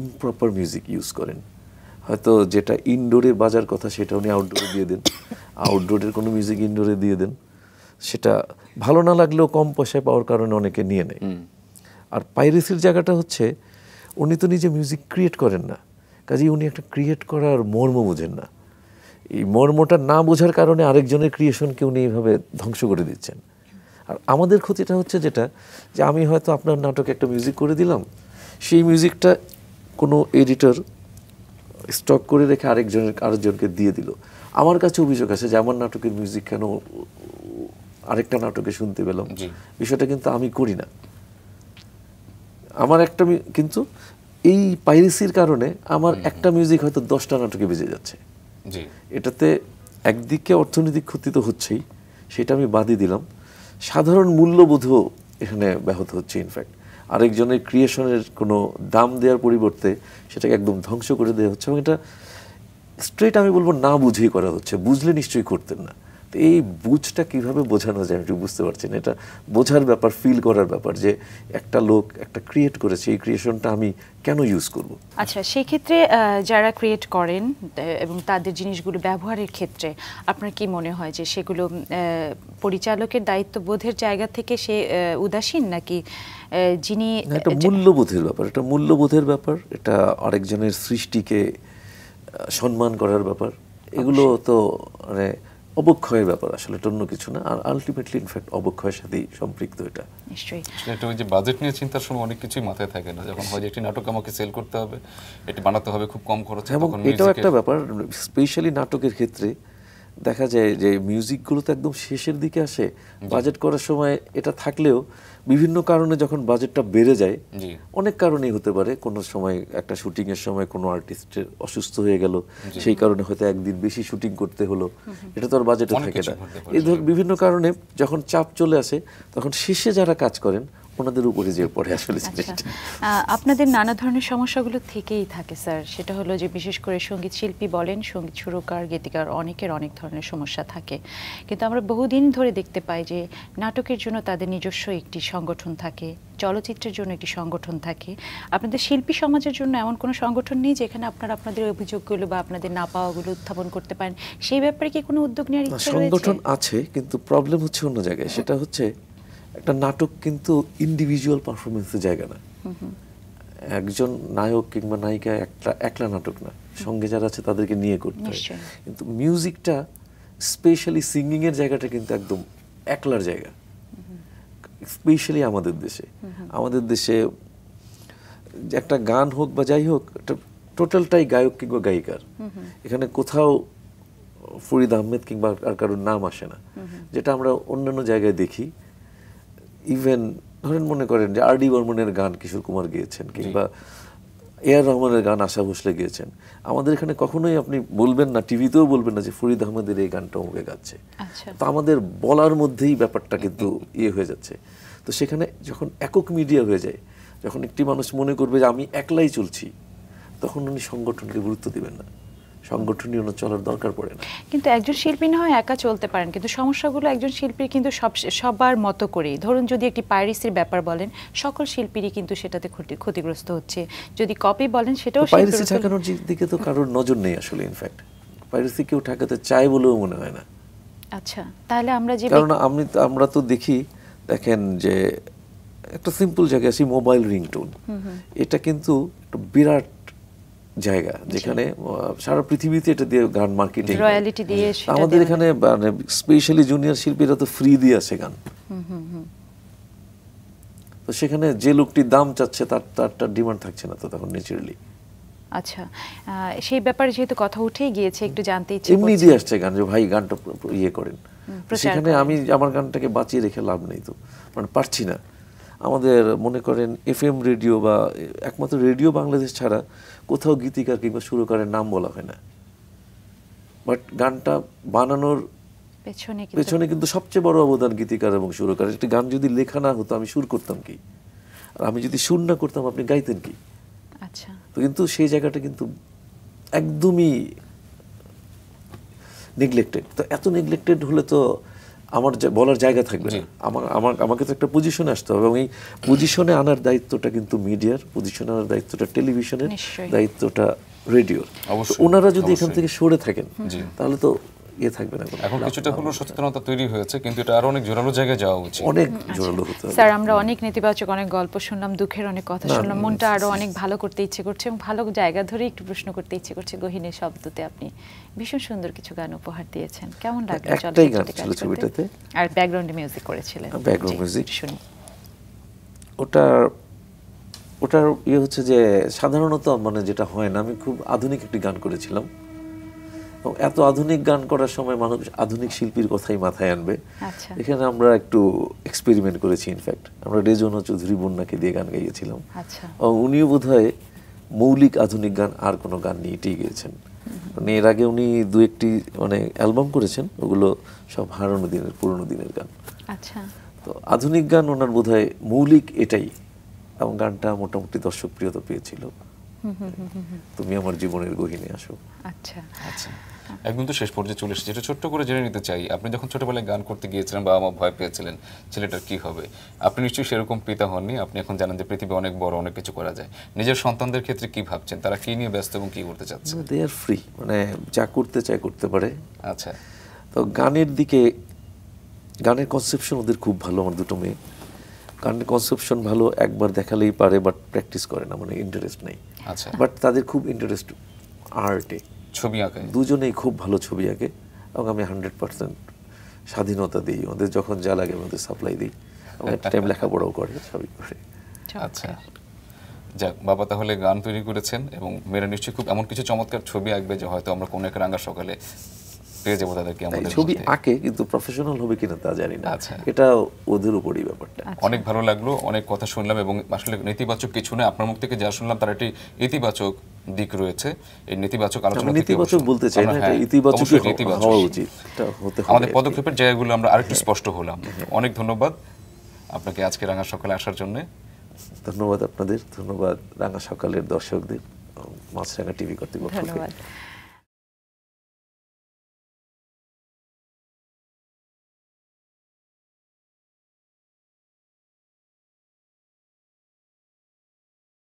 S2: ইমপ্রপার মিউজিক ইউজ করেন হয়তো যেটা ইনডোরে বাজার কথা সেটা উনি আউটডোরে দিয়ে দেন আউটডোরের কোনো মিউজিক ইনডোরে দিয়ে দেন সেটা ভালো না লাগলেও কম পয়সায় পাওয়ার কারণে অনেকে নিয়ে নেয় আর পাইরেসির জায়গাটা হচ্ছে উনি তো নিজে মিউজিক ক্রিয়েট করেন না কাজেই উনি একটা ক্রিয়েট করার মর্ম বোঝেন না এই মর্মটা না বোঝার কারণে আরেকজনের ক্রিয়েশনকে উনি এইভাবে ধ্বংস করে দিচ্ছেন আর আমাদের ক্ষতিটা হচ্ছে যেটা যে আমি হয়তো আপনার নাটকে একটা মিউজিক করে দিলাম সেই মিউজিকটা কোনো এডিটর স্টক করে রেখে আরেকজনের আরেকজনকে দিয়ে দিল আমার কাছে অভিযোগ আছে যে আমার নাটকের মিউজিক কেন আরেকটা নাটকে শুনতে পেলাম বিষয়টা কিন্তু আমি করি না আমার একটা কিন্তু এই পাইরেসির কারণে আমার একটা মিউজিক হয়তো দশটা নাটকে বেজে যাচ্ছে এটাতে একদিকে অর্থনৈতিক ক্ষতি তো হচ্ছেই সেটা আমি বাদই দিলাম সাধারণ মূল্যবোধও এখানে ব্যাহত হচ্ছে ইনফ্যাক্ট আরেকজনের ক্রিয়েশনের কোনো দাম দেওয়ার পরিবর্তে সেটাকে একদম ধ্বংস করে দেওয়া হচ্ছে এবং এটা স্ট্রেট আমি বলবো না বুঝেই করা হচ্ছে বুঝলে নিশ্চয়ই করতেন না এই বুঝটা কিভাবে বোঝানো যায় একটু বুঝতে পারছেন এটা বোঝার ব্যাপার ফিল করার ব্যাপার যে একটা লোক একটা ক্রিয়েট করেছে এই ক্রিয়েশনটা আমি কেন ইউজ করব
S3: আচ্ছা সেই ক্ষেত্রে যারা ক্রিয়েট করেন এবং তাদের জিনিসগুলো ব্যবহারের ক্ষেত্রে আপনার কি মনে হয় যে সেগুলো পরিচালকের দায়িত্ব বোধের জায়গা থেকে সে উদাসীন নাকি যিনি এটা
S2: মূল্যবোধের ব্যাপার এটা মূল্যবোধের ব্যাপার এটা আরেকজনের সৃষ্টিকে সম্মান করার ব্যাপার এগুলো তো মানে অবক্ষয়ের ব্যাপার আসলে এটা অন্য কিছু না আর আলটিমেটলি ইনফ্যাক্ট অবক্ষয়ের সাথেই সম্পৃক্ত এটা
S1: নিশ্চয়ই এটা ওই যে বাজেট নিয়ে চিন্তার সময় অনেক কিছুই মাথায় থাকে না যখন হয় যে একটি নাটক আমাকে সেল করতে হবে এটি বানাতে হবে খুব কম খরচে এবং এটাও একটা
S2: ব্যাপার স্পেশালি নাটকের ক্ষেত্রে দেখা যায় যে মিউজিকগুলো তো একদম শেষের দিকে আসে বাজেট করার সময় এটা থাকলেও বিভিন্ন কারণে যখন বাজেটটা বেড়ে যায় অনেক কারণেই হতে পারে কোনো সময় একটা শুটিং এর সময় কোনো আর্টিস্টের অসুস্থ হয়ে গেল সেই কারণে হয়তো একদিন বেশি শুটিং করতে হলো এটা তো আর বাজেটে থাকে না এই ধর বিভিন্ন কারণে যখন চাপ চলে আসে তখন শেষে যারা কাজ করেন আপনাদের উপরে যে পড়ে আসলে আচ্ছা।
S3: আপনাদের নানা ধরনের সমস্যাগুলো থেকেই থাকে স্যার সেটা হলো যে বিশেষ করে সঙ্গীত শিল্পী বলেন সঙ্গীত সুরকার গীতিকার অনেকের অনেক ধরনের সমস্যা থাকে কিন্তু আমরা বহুদিন ধরে দেখতে পাই যে নাটকের জন্য তাদের নিজস্ব একটি সংগঠন থাকে চলচ্চিত্রের জন্য একটি সংগঠন থাকে আপনাদের শিল্পী সমাজের জন্য এমন কোনো সংগঠন নেই যেখানে আপনারা আপনাদের অভিযোগগুলো বা আপনাদের না পাওয়াগুলো উত্থাপন করতে পারেন সেই ব্যাপারে কি কোনো উদ্যোগ নেওয়ার সংগঠন
S2: আছে কিন্তু প্রবলেম হচ্ছে অন্য জায়গায় সেটা হচ্ছে একটা নাটক কিন্তু ইন্ডিভিজুয়াল পারফরমেন্সের জায়গা না একজন নায়ক কিংবা নায়িকা একটা একলা নাটক না সঙ্গে যারা আছে তাদেরকে নিয়ে করতে হয় কিন্তু মিউজিকটা স্পেশালি সিঙ্গিংয়ের জায়গাটা কিন্তু একদম একলার জায়গা স্পেশালি আমাদের দেশে আমাদের দেশে একটা গান হোক বা যাই হোক একটা টোটালটাই গায়ক কিংবা গায়িকার এখানে কোথাও ফরিদ আহমেদ কিংবা আর কারোর নাম আসে না যেটা আমরা অন্যান্য জায়গায় দেখি ইভেন ধরেন মনে করেন যে আর ডি বর্মনের গান কিশোর কুমার গিয়েছেন কিংবা এ আর রহমানের গান আশা ভোসলে গিয়েছেন আমাদের এখানে কখনোই আপনি বলবেন না টিভিতেও বলবেন না যে ফরিদ আহমেদের এই গানটা অমুকে গাচ্ছে আচ্ছা। তো আমাদের বলার মধ্যেই ব্যাপারটা কিন্তু ইয়ে হয়ে যাচ্ছে তো সেখানে যখন একক মিডিয়া হয়ে যায় যখন একটি মানুষ মনে করবে যে আমি একলাই চলছি তখন উনি সংগঠনকে গুরুত্ব দিবেন না সংগঠনীয় চলার দরকার পড়ে না
S3: কিন্তু একজন শিল্পী না হয় একা চলতে পারেন কিন্তু সমস্যাগুলো একজন শিল্পীর কিন্তু সব সবার মতো করেই ধরুন যদি একটি পাইরেসির ব্যাপার বলেন সকল শিল্পীরই কিন্তু সেটাতে ক্ষতিগ্রস্ত হচ্ছে যদি কপি বলেন সেটাও পাইরেসি ঠেকানোর
S2: দিকে তো কারোর নজর নেই আসলে ইনফ্যাক্ট পাইরেসি কেউ ঠেকাতে চায় বলেও মনে হয় না
S3: আচ্ছা তাহলে আমরা যে কারণ
S2: আমি আমরা তো দেখি দেখেন যে একটা সিম্পল জায়গায় আছি মোবাইল রিংটোন এটা কিন্তু একটা বিরাট জায়গা যেখানে সারা পৃথিবীতে এটা দিয়ে গান মার্কেটিং
S3: দিয়ে হ্যাঁ। আমাদের
S2: এখানে মানে স্পেশালি জুনিয়র শিল্পীরা তো ফ্রি দিয়ে আছে গান তো সেখানে যে লোকটি দাম চাচ্ছে তার তার তার ডিমান্ড থাকছে না তো তখন নেচারালি
S3: আচ্ছা সেই ব্যাপারে যেহেতু কথা উঠেই গিয়েছে একটু জানতে ইচ্ছে এমনি দিয়ে
S2: আসছে গান যে ভাই গানটা ইয়ে করেন সেখানে আমি আমার গানটাকে বাঁচিয়ে রেখে লাভ নেই তো মানে পারছি না আমাদের মনে করেন এফএম রেডিও বা একমাত্র রেডিও বাংলাদেশ ছাড়া কোথাও গীতিকার কিংবা সুরকারের নাম বলা হয় না বাট গানটা বানানোর পেছনে কিন্তু সবচেয়ে বড় অবদান গীতিকার এবং সুরকার একটি গান যদি লেখা না হতো আমি সুর করতাম কি আর আমি যদি সুর না করতাম আপনি গাইতেন কি আচ্ছা তো কিন্তু সেই জায়গাটা কিন্তু একদমই নেগলেক্টেড তো এত নেগলেক্টেড হলে তো আমার বলার জায়গা থাকবে না আমার আমার আমাকে তো একটা পজিশনে আসতে হবে এবং এই পজিশনে আনার দায়িত্বটা কিন্তু মিডিয়ার পজিশনে আনার দায়িত্বটা টেলিভিশনের দায়িত্বটা রেডিওর ওনারা যদি এখান থেকে সরে থাকেন তাহলে তো ইয়ে থাকবে
S1: না এখন কিছুটা হলো সচেতনতা তৈরি হয়েছে কিন্তু এটা আরো অনেক জোরালো জায়গায় যাওয়া উচিত অনেক আচ্ছা। জোরালো হতে হবে স্যার আমরা অনেক
S3: নেতিবাচক অনেক গল্প শুনলাম দুঃখের অনেক কথা শুনলাম মনটা আরো অনেক ভালো করতে ইচ্ছে করছে এবং ভালো জায়গা ধরে একটু প্রশ্ন করতে ইচ্ছে করছে শব্দতে আপনি ভীষণ সুন্দর কিছু গান উপহার দিয়েছেন কেমন লাগলো একটাই গান ছিল ছবিটাতে আর মিউজিক করেছিলেন ব্যাকগ্রাউন্ড মিউজিক শুনি
S2: ওটা ওটার ইয়ে হচ্ছে যে সাধারণত মানে যেটা হয় না আমি খুব আধুনিক একটি গান করেছিলাম এত আধুনিক গান করার সময় মানুষ আধুনিক শিল্পীর কথাই মাথায় আনবে আচ্ছা। এখানে আমরা একটু এক্সপেরিমেন্ট করেছি ইনফ্যাক্ট আমরা রেজন চৌধুরী বন্যাকে দিয়ে গান গাইয়েছিলাম আচ্ছা। এবং উনিও বোধ মৌলিক আধুনিক গান আর কোনো গান নিয়ে এটি গিয়েছেন মানে এর আগে উনি দু একটি মানে অ্যালবাম করেছেন ওগুলো সব হারানো দিনের পুরনো দিনের গান আচ্ছা তো আধুনিক গান ওনার বোধ মৌলিক এটাই এবং গানটা মোটামুটি দর্শকপ্রিয়তা পেয়েছিল তুমি আমার জীবনের গহিনে
S1: আসো
S3: আচ্ছা আচ্ছা
S1: হ্যাঁ। একদম তো শেষ পর্যায়ে চলে এসেছে এটা ছোট্ট করে জেনে নিতে চাই আপনি যখন ছোটবেলায় গান করতে গিয়েছিলেন বা আমার ভয় পেয়েছিলেন ছেলেটার কি হবে আপনি নিশ্চয়ই সেরকম পিতা হননি আপনি এখন জানেন যে পৃথিবী অনেক বড় অনেক কিছু করা যায় নিজের সন্তানদের ক্ষেত্রে কি ভাবছেন তারা কি নিয়ে ব্যস্ত এবং কি করতে চাচ্ছে
S2: দে আর ফ্রি মানে যা করতে চায় করতে পারে আচ্ছা তো গানের দিকে গানের কনসেপশন ওদের খুব ভালো আমার দুটো মেয়ে গানের কনসেপশন ভালো একবার দেখালেই পারে বাট প্র্যাকটিস করে না মানে ইন্টারেস্ট নেই আচ্ছা বাট তাদের খুব ইন্টারেস্ট আর্টে ছবি আঁকে দুজনেই খুব ভালো ছবি আঁকে এবং আমি হান্ড্রেড পার্সেন্ট স্বাধীনতা দিই ওদের যখন যা লাগে ওদের সাপ্লাই দিই টাইম লেখাপড়াও করে সবই করে
S1: আচ্ছা যাক বাবা তাহলে গান তৈরি করেছেন এবং মেয়েরা নিশ্চয়ই খুব এমন কিছু চমৎকার ছবি আঁকবে যে হয়তো আমরা কোনো এক রাঙা সকালে যাবো তাদেরকে আমাদের ছবি
S2: আঁকে কিন্তু প্রফেশনাল হবে কিনা তা জানি না আচ্ছা। এটা ওদের উপরই ব্যাপারটা
S1: আচ্ছা। অনেক ভালো লাগলো অনেক কথা শুনলাম এবং আসলে নেতিবাচক কিছু না আপনার মুখ থেকে যা শুনলাম তার একটি ইতিবাচক দিক রয়েছে এই নেতিবাচক আলোচনা নেতিবাচক বলতে চাই না এটা হ্যাঁ, ইতিবাচক হওয়া উচিত আমাদের পদক্ষেপের জায়গাগুলো আমরা আরেকটু হ্যাঁ। স্পষ্ট হলাম হ্যাঁ। অনেক ধন্যবাদ আপনাকে আজকে রাঙা সকালে আসার জন্য
S2: ধন্যবাদ আপনাদের ধন্যবাদ রাঙা সকালের দর্শকদের
S1: মাছরাঙা টিভি কর্তৃপক্ষকে